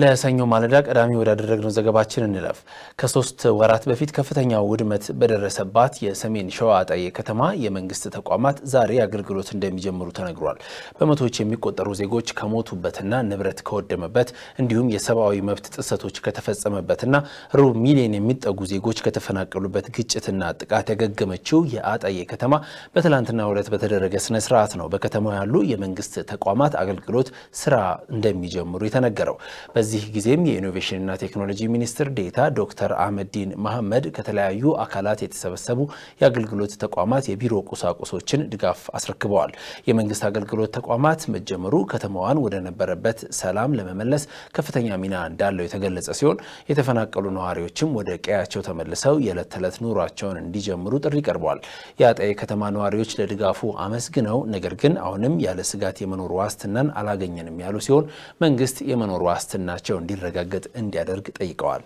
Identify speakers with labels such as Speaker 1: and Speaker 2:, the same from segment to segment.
Speaker 1: ለሰኞ ማለዳ ቀዳሚ ወዳደረግነው ዘገባችን እንለፍ። ከሶስት ወራት በፊት ከፍተኛ ውድመት በደረሰባት የሰሜን ሸዋ አጣዬ ከተማ የመንግስት ተቋማት ዛሬ አገልግሎት እንደሚጀምሩ ተነግሯል። በመቶዎች የሚቆጠሩ ዜጎች ከሞቱበትና ንብረት ከወደመበት እንዲሁም የሰብአዊ መብት ጥሰቶች ከተፈጸመበትና ሩብ ሚሊዮን የሚጠጉ ዜጎች ከተፈናቀሉበት ግጭትና ጥቃት ያገገመችው የአጣዬ ከተማ በትላንትናው ዕለት በተደረገ ስነ ስርዓት ነው በከተማው ያሉ የመንግስት ተቋማት አገልግሎት ስራ እንደሚጀምሩ የተነገረው። በዚህ ጊዜም የኢኖቬሽንና ቴክኖሎጂ ሚኒስትር ዴታ ዶክተር አህመዲን መሐመድ ከተለያዩ አካላት የተሰበሰቡ የአገልግሎት ተቋማት የቢሮ ቁሳቁሶችን ድጋፍ አስረክበዋል። የመንግስት አገልግሎት ተቋማት መጀመሩ ከተማዋን ወደነበረበት ሰላም ለመመለስ ከፍተኛ ሚና እንዳለው የተገለጸ ሲሆን የተፈናቀሉ ነዋሪዎችም ወደ ቀያቸው ተመልሰው የዕለት ተዕለት ኑሯቸውን እንዲጀምሩ ጥሪ ቀርቧል። የአጣዬ ከተማ ነዋሪዎች ለድጋፉ አመስግነው ነገር ግን አሁንም ያለ ስጋት የመኖር ዋስትናን አላገኘንም ያሉ ሲሆን መንግስት የመኖር ዋስትና መሆናቸው እንዲረጋገጥ እንዲያደርግ ጠይቀዋል።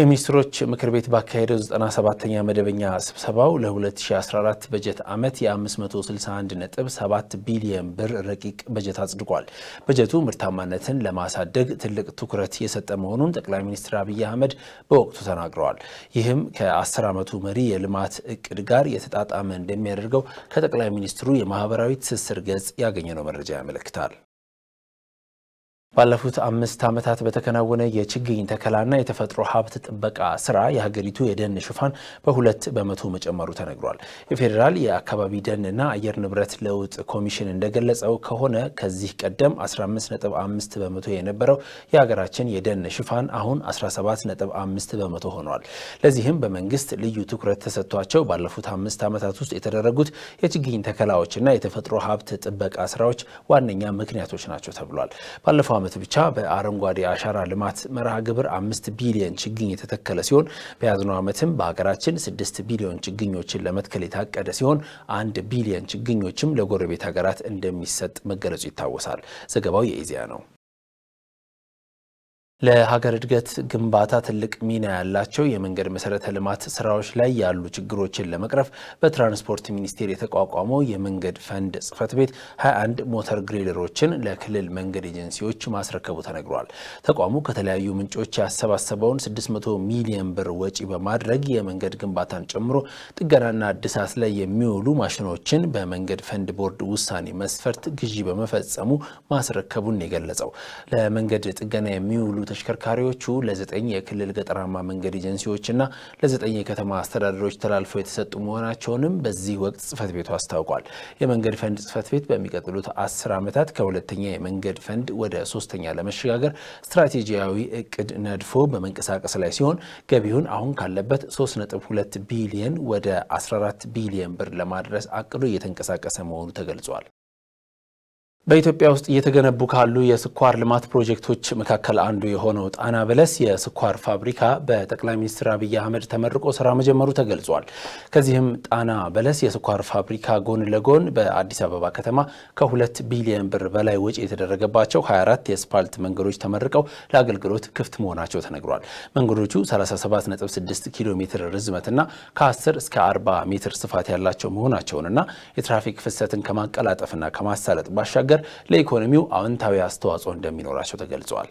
Speaker 1: የሚኒስትሮች ምክር ቤት ባካሄደው 97ኛ መደበኛ ስብሰባው ለ2014 በጀት ዓመት የ561.7 ቢሊየን ብር ረቂቅ በጀት አጽድቋል። በጀቱ ምርታማነትን ለማሳደግ ትልቅ ትኩረት የሰጠ መሆኑን ጠቅላይ ሚኒስትር አብይ አህመድ በወቅቱ ተናግረዋል። ይህም ከ10 ዓመቱ መሪ የልማት እቅድ ጋር የተጣጣመ እንደሚያደርገው ከጠቅላይ ሚኒስትሩ የማህበራዊ ትስስር ገጽ ያገኘነው መረጃ ያመለክታል። ባለፉት አምስት ዓመታት በተከናወነ የችግኝ ተከላና የተፈጥሮ ሀብት ጥበቃ ስራ የሀገሪቱ የደን ሽፋን በሁለት በመቶ መጨመሩ ተነግሯል። የፌዴራል የአካባቢ ደንና አየር ንብረት ለውጥ ኮሚሽን እንደገለጸው ከሆነ ከዚህ ቀደም 15.5 በመቶ የነበረው የሀገራችን የደን ሽፋን አሁን 17.5 በመቶ ሆኗል። ለዚህም በመንግስት ልዩ ትኩረት ተሰጥቷቸው ባለፉት አምስት ዓመታት ውስጥ የተደረጉት የችግኝ ተከላዎችና የተፈጥሮ ሀብት ጥበቃ ስራዎች ዋነኛ ምክንያቶች ናቸው ተብሏል። ባለፈው ዓመት ብቻ በአረንጓዴ አሻራ ልማት መርሃ ግብር አምስት ቢሊዮን ችግኝ የተተከለ ሲሆን በያዝነው ዓመትም በሀገራችን ስድስት ቢሊዮን ችግኞችን ለመትከል የታቀደ ሲሆን አንድ ቢሊዮን ችግኞችም ለጎረቤት ሀገራት እንደሚሰጥ መገለጹ ይታወሳል። ዘገባው የኢዜአ ነው። ለሀገር እድገት ግንባታ ትልቅ ሚና ያላቸው የመንገድ መሰረተ ልማት ስራዎች ላይ ያሉ ችግሮችን ለመቅረፍ በትራንስፖርት ሚኒስቴር የተቋቋመው የመንገድ ፈንድ ጽህፈት ቤት 21 ሞተር ግሬደሮችን ለክልል መንገድ ኤጀንሲዎች ማስረከቡ ተነግሯል። ተቋሙ ከተለያዩ ምንጮች ያሰባሰበውን 600 ሚሊዮን ብር ወጪ በማድረግ የመንገድ ግንባታን ጨምሮ ጥገናና እድሳት ላይ የሚውሉ ማሽኖችን በመንገድ ፈንድ ቦርድ ውሳኔ መስፈርት ግዢ በመፈጸሙ ማስረከቡን የገለጸው ለመንገድ ጥገና የሚውሉ ተሽከርካሪዎቹ ለዘጠኝ የክልል ገጠራማ መንገድ ኤጀንሲዎችና ለዘጠኝ የከተማ አስተዳደሮች ተላልፈው የተሰጡ መሆናቸውንም በዚህ ወቅት ጽህፈት ቤቱ አስታውቋል። የመንገድ ፈንድ ጽህፈት ቤት በሚቀጥሉት አስር ዓመታት ከሁለተኛ የመንገድ ፈንድ ወደ ሶስተኛ ለመሸጋገር ስትራቴጂያዊ እቅድ ነድፎ በመንቀሳቀስ ላይ ሲሆን ገቢውን አሁን ካለበት 3.2 ቢሊየን ወደ 14 ቢሊየን ብር ለማድረስ አቅዶ እየተንቀሳቀሰ መሆኑ ተገልጿል። በኢትዮጵያ ውስጥ እየተገነቡ ካሉ የስኳር ልማት ፕሮጀክቶች መካከል አንዱ የሆነው ጣና በለስ የስኳር ፋብሪካ በጠቅላይ ሚኒስትር አብይ አህመድ ተመርቆ ስራ መጀመሩ ተገልጿል። ከዚህም ጣና በለስ የስኳር ፋብሪካ ጎን ለጎን በአዲስ አበባ ከተማ ከሁለት ቢሊዮን ብር በላይ ወጪ የተደረገባቸው 24 የስፓልት መንገዶች ተመርቀው ለአገልግሎት ክፍት መሆናቸው ተነግሯል። መንገዶቹ 376 ኪሎ ሜትር ርዝመትና ከ10 እስከ 40 ሜትር ስፋት ያላቸው መሆናቸውንና የትራፊክ ፍሰትን ከማቀላጠፍና ከማሳለጥ ባሻገር ነገር ለኢኮኖሚው አዎንታዊ አስተዋጽኦ እንደሚኖራቸው ተገልጿል።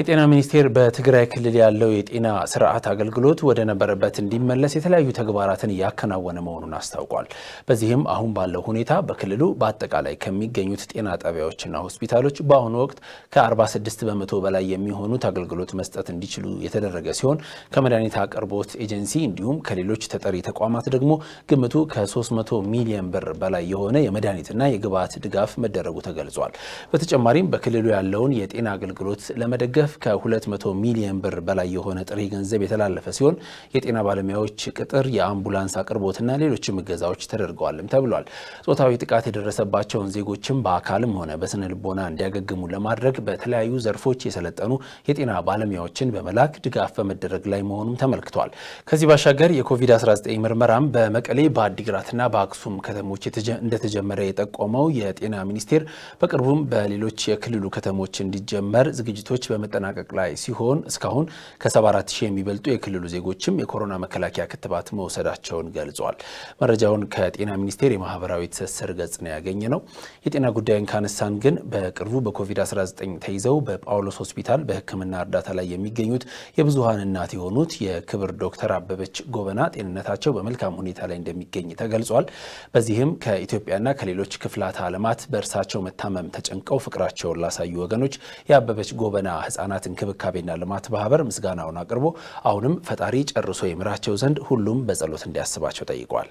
Speaker 1: የጤና ሚኒስቴር በትግራይ ክልል ያለው የጤና ስርዓት አገልግሎት ወደ ነበረበት እንዲመለስ የተለያዩ ተግባራትን እያከናወነ መሆኑን አስታውቋል። በዚህም አሁን ባለው ሁኔታ በክልሉ በአጠቃላይ ከሚገኙት ጤና ጣቢያዎችና ሆስፒታሎች በአሁኑ ወቅት ከ46 በመቶ በላይ የሚሆኑት አገልግሎት መስጠት እንዲችሉ የተደረገ ሲሆን ከመድኃኒት አቅርቦት ኤጀንሲ እንዲሁም ከሌሎች ተጠሪ ተቋማት ደግሞ ግምቱ ከ300 ሚሊዮን ብር በላይ የሆነ የመድኃኒትና የግብዓት ድጋፍ መደረጉ ተገልጿል። በተጨማሪም በክልሉ ያለውን የጤና አገልግሎት ለመደገፍ ለመደገፍ ከ200 ሚሊዮን ብር በላይ የሆነ ጥሬ ገንዘብ የተላለፈ ሲሆን የጤና ባለሙያዎች ቅጥር፣ የአምቡላንስ አቅርቦትና ሌሎችም እገዛዎች ተደርገዋልም ተብሏል። ጾታዊ ጥቃት የደረሰባቸውን ዜጎችም በአካልም ሆነ በስነ ልቦና እንዲያገግሙ ለማድረግ በተለያዩ ዘርፎች የሰለጠኑ የጤና ባለሙያዎችን በመላክ ድጋፍ በመደረግ ላይ መሆኑም ተመልክቷል። ከዚህ ባሻገር የኮቪድ-19 ምርመራም በመቀሌ በአዲግራትና በአክሱም ከተሞች እንደተጀመረ የጠቆመው የጤና ሚኒስቴር በቅርቡም በሌሎች የክልሉ ከተሞች እንዲጀመር ዝግጅቶች በመ በመጠናቀቅ ላይ ሲሆን እስካሁን ከ74 ሺህ የሚበልጡ የክልሉ ዜጎችም የኮሮና መከላከያ ክትባት መውሰዳቸውን ገልጿል። መረጃውን ከጤና ሚኒስቴር የማህበራዊ ትስስር ገጽ ነው ያገኘ ነው። የጤና ጉዳይን ካነሳን ግን በቅርቡ በኮቪድ-19 ተይዘው በጳውሎስ ሆስፒታል በሕክምና እርዳታ ላይ የሚገኙት የብዙሀን እናት የሆኑት የክብር ዶክተር አበበች ጎበና ጤንነታቸው በመልካም ሁኔታ ላይ እንደሚገኝ ተገልጿል። በዚህም ከኢትዮጵያና ከሌሎች ክፍላተ ዓለማት በእርሳቸው መታመም ተጨንቀው ፍቅራቸውን ላሳዩ ወገኖች የአበበች ጎበና ህጻ ህጻናት እንክብካቤና ልማት ማህበር ምስጋናውን አቅርቦ አሁንም ፈጣሪ ጨርሶ ይምራቸው ዘንድ ሁሉም በጸሎት እንዲያስባቸው ጠይቋል።